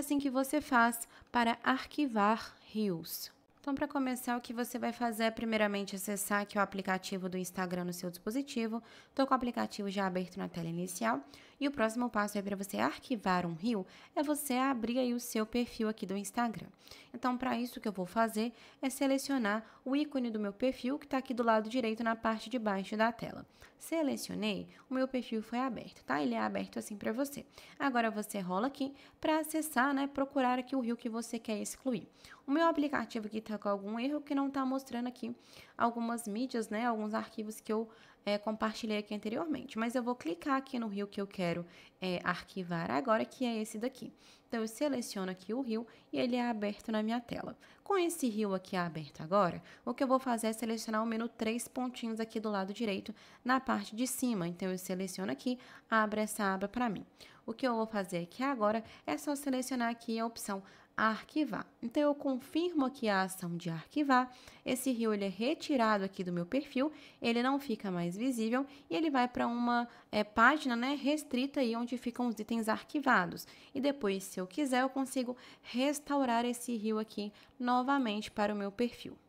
assim que você faz para arquivar rios. Então, para começar, o que você vai fazer é primeiramente acessar aqui o aplicativo do Instagram no seu dispositivo. Estou com o aplicativo já aberto na tela inicial. E o próximo passo é para você arquivar um rio, é você abrir aí o seu perfil aqui do Instagram. Então, para isso, o que eu vou fazer é selecionar o ícone do meu perfil, que está aqui do lado direito na parte de baixo da tela. Selecionei, o meu perfil foi aberto, tá? Ele é aberto assim para você. Agora, você rola aqui para acessar, né, procurar aqui o rio que você quer excluir. O meu aplicativo que está tá com algum erro que não tá mostrando aqui algumas mídias, né? Alguns arquivos que eu é, compartilhei aqui anteriormente. Mas eu vou clicar aqui no rio que eu quero é, arquivar agora, que é esse daqui. Então, eu seleciono aqui o rio e ele é aberto na minha tela. Com esse rio aqui aberto agora, o que eu vou fazer é selecionar o menu três pontinhos aqui do lado direito, na parte de cima. Então, eu seleciono aqui, abre essa aba para mim. O que eu vou fazer aqui agora é só selecionar aqui a opção arquivar. Então, eu confirmo aqui a ação de arquivar. Esse rio ele é retirado aqui do meu perfil, ele não fica mais mais visível e ele vai para uma é, página né, restrita aí onde ficam os itens arquivados. E depois, se eu quiser, eu consigo restaurar esse rio aqui novamente para o meu perfil.